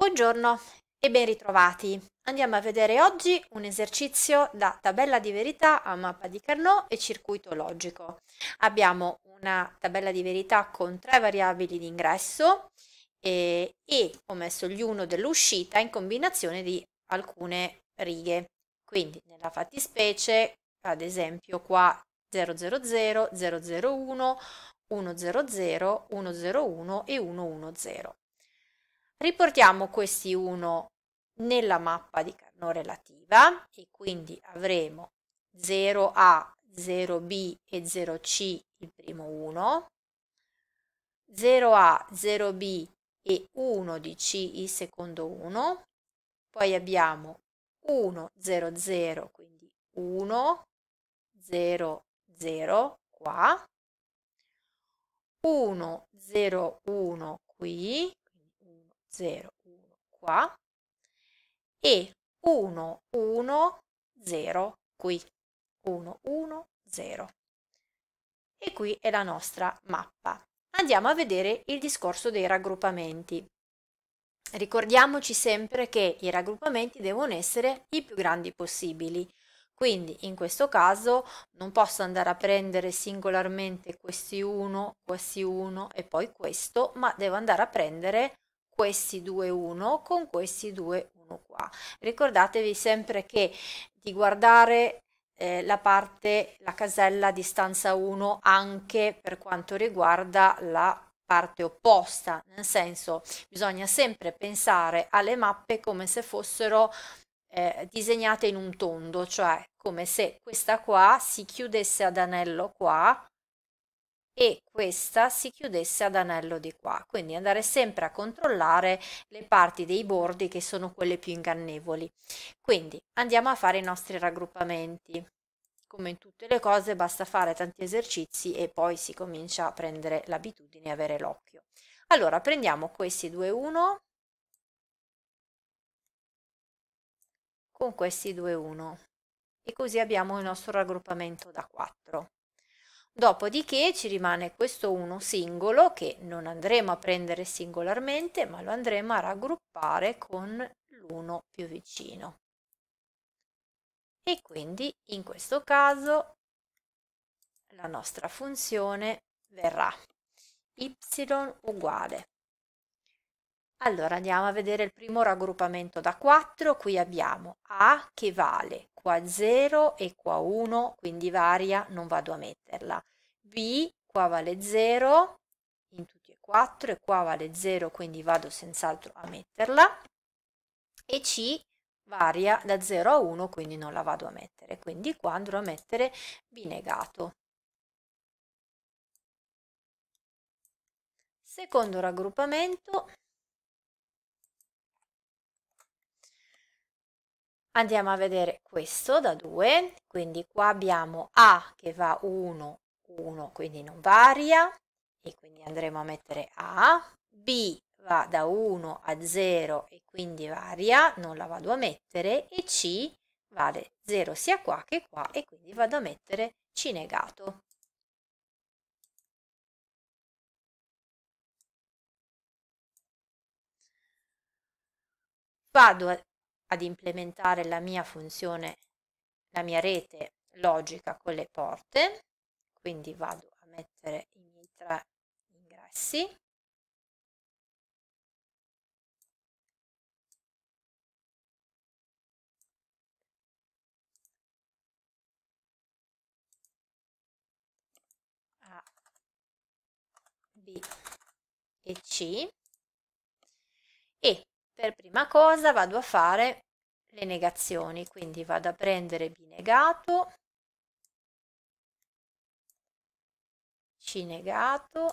Buongiorno e ben ritrovati. Andiamo a vedere oggi un esercizio da tabella di verità a mappa di Carnot e circuito logico. Abbiamo una tabella di verità con tre variabili di ingresso e, e ho messo gli uno dell'uscita in combinazione di alcune righe. Quindi nella fattispecie, ad esempio qua 000, 001, 100, 101 e 110. Riportiamo questi 1 nella mappa di Carnot relativa e quindi avremo 0A, 0B e 0C il primo 1, 0A, 0B e 1 di C il secondo 1, poi abbiamo 1, 0, 0, quindi 1, 0, 0 qua, 1, 0, 1 qui, 0, 1 qua e 1, 1, 0 qui. 1, 1, 0. E qui è la nostra mappa. Andiamo a vedere il discorso dei raggruppamenti. Ricordiamoci sempre che i raggruppamenti devono essere i più grandi possibili. Quindi in questo caso non posso andare a prendere singolarmente questi 1, questi 1 e poi questo, ma devo andare a prendere questi due 1 con questi due 1 qua. Ricordatevi sempre che di guardare eh, la parte, la casella di stanza 1 anche per quanto riguarda la parte opposta, nel senso bisogna sempre pensare alle mappe come se fossero eh, disegnate in un tondo, cioè come se questa qua si chiudesse ad anello qua e questa si chiudesse ad anello di qua, quindi andare sempre a controllare le parti dei bordi che sono quelle più ingannevoli. Quindi andiamo a fare i nostri raggruppamenti. Come in tutte le cose basta fare tanti esercizi e poi si comincia a prendere l'abitudine e avere l'occhio. Allora prendiamo questi due 1 con questi due 1 e così abbiamo il nostro raggruppamento da 4. Dopodiché ci rimane questo 1 singolo che non andremo a prendere singolarmente, ma lo andremo a raggruppare con l'1 più vicino. E quindi in questo caso la nostra funzione verrà y uguale. Allora andiamo a vedere il primo raggruppamento da 4, qui abbiamo a che vale qua 0 e qua 1, quindi varia, non vado a metterla. B qua vale 0 in tutti e 4 e qua vale 0, quindi vado senz'altro a metterla. E C varia da 0 a 1, quindi non la vado a mettere. Quindi qua andrò a mettere B negato. Secondo raggruppamento Andiamo a vedere questo da 2, quindi qua abbiamo A che va 1, 1, quindi non varia, e quindi andremo a mettere A, B va da 1 a 0 e quindi varia, non la vado a mettere, e C vale 0 sia qua che qua e quindi vado a mettere C negato. Vado ad implementare la mia funzione, la mia rete logica con le porte, quindi vado a mettere i miei tre ingressi, A, B e C, per prima cosa vado a fare le negazioni, quindi vado a prendere B negato, C negato,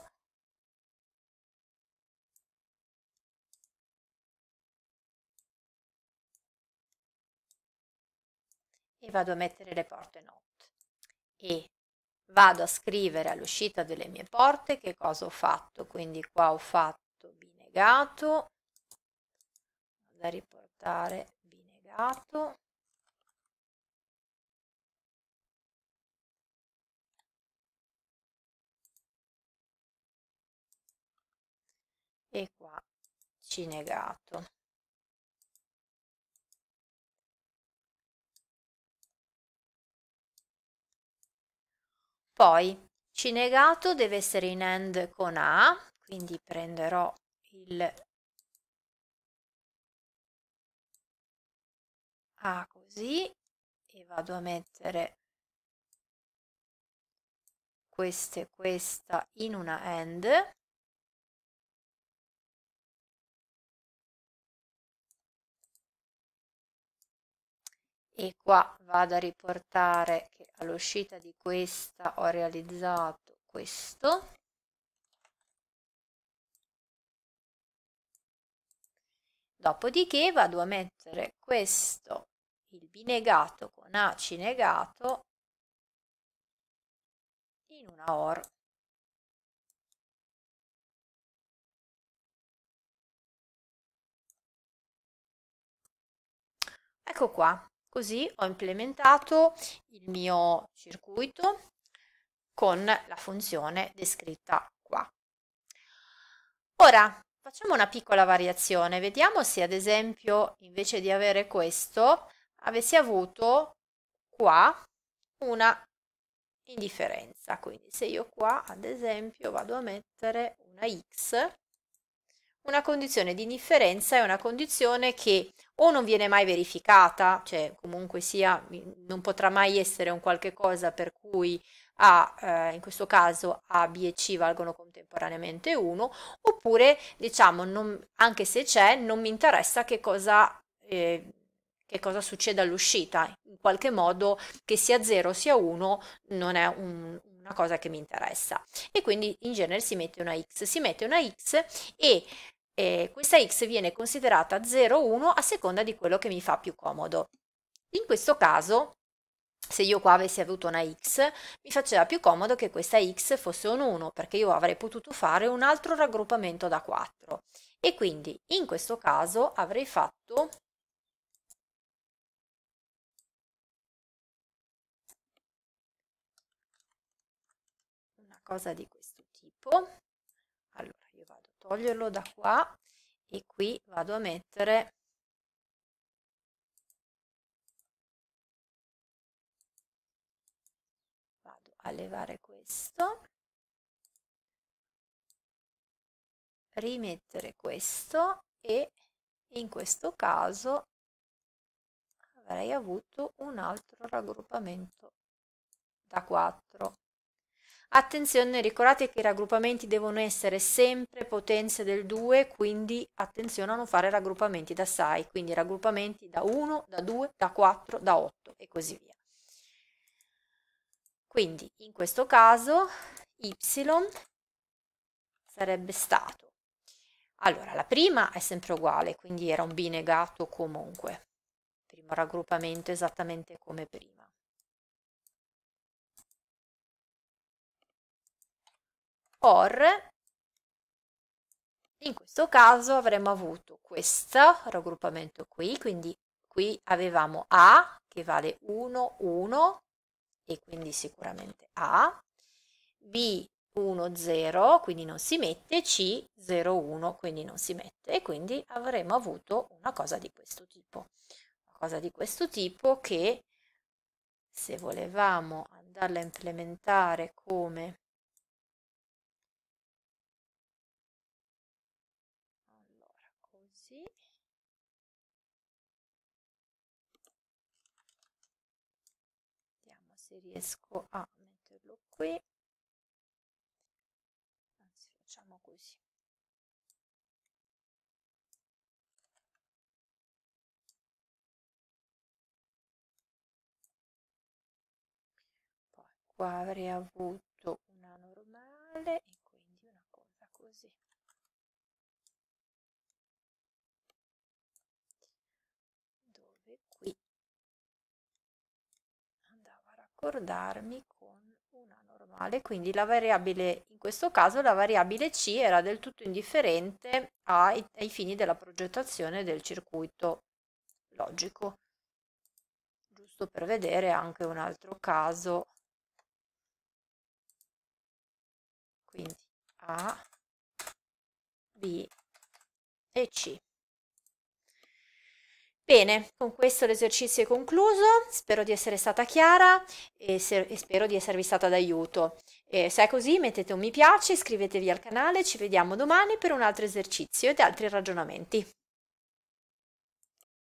e vado a mettere le porte NOT. E vado a scrivere all'uscita delle mie porte che cosa ho fatto, quindi qua ho fatto B negato, da riportare B negato. E qua C negato. Poi C negato deve essere in end con A, quindi prenderò il A così e vado a mettere queste e questa in una end e qua vado a riportare che all'uscita di questa ho realizzato questo dopodiché vado a mettere questo il binegato con AC negato in una OR. Ecco qua, così ho implementato il mio circuito con la funzione descritta qua. Ora facciamo una piccola variazione, vediamo se ad esempio invece di avere questo avessi avuto qua una indifferenza. Quindi se io qua, ad esempio, vado a mettere una x, una condizione di indifferenza è una condizione che o non viene mai verificata, cioè comunque sia, non potrà mai essere un qualche cosa per cui a, eh, in questo caso A, B e C valgono contemporaneamente 1, oppure diciamo, non, anche se c'è, non mi interessa che cosa eh, che cosa succede all'uscita. In qualche modo che sia 0 sia 1 non è un, una cosa che mi interessa. E quindi in genere si mette una x. Si mette una x e eh, questa x viene considerata 0 1 a seconda di quello che mi fa più comodo. In questo caso se io qua avessi avuto una x, mi faceva più comodo che questa x fosse un 1, perché io avrei potuto fare un altro raggruppamento da 4. E quindi in questo caso avrei fatto qualcosa di questo tipo. Allora, io vado a toglierlo da qua e qui vado a mettere vado a levare questo rimettere questo e in questo caso avrei avuto un altro raggruppamento da 4 Attenzione, ricordate che i raggruppamenti devono essere sempre potenze del 2, quindi attenzione a non fare raggruppamenti da 6, quindi raggruppamenti da 1, da 2, da 4, da 8 e così via. Quindi in questo caso y sarebbe stato. Allora, la prima è sempre uguale, quindi era un b negato comunque. Primo raggruppamento esattamente come prima. or, in questo caso avremmo avuto questo raggruppamento qui, quindi qui avevamo A che vale 1, 1 e quindi sicuramente A, B 1, 0, quindi non si mette, C 0, 1, quindi non si mette e quindi avremmo avuto una cosa di questo tipo. Una cosa di questo tipo che se volevamo andarla a implementare come così vediamo se riesco a metterlo qui anzi facciamo così poi qua avrei avuto una normale accordarmi con una normale. Quindi la variabile, in questo caso la variabile C era del tutto indifferente ai, ai fini della progettazione del circuito logico. Giusto per vedere anche un altro caso. Quindi A, B e C. Bene, con questo l'esercizio è concluso, spero di essere stata chiara e, se, e spero di esservi stata d'aiuto. E se è così mettete un mi piace, iscrivetevi al canale, ci vediamo domani per un altro esercizio ed altri ragionamenti.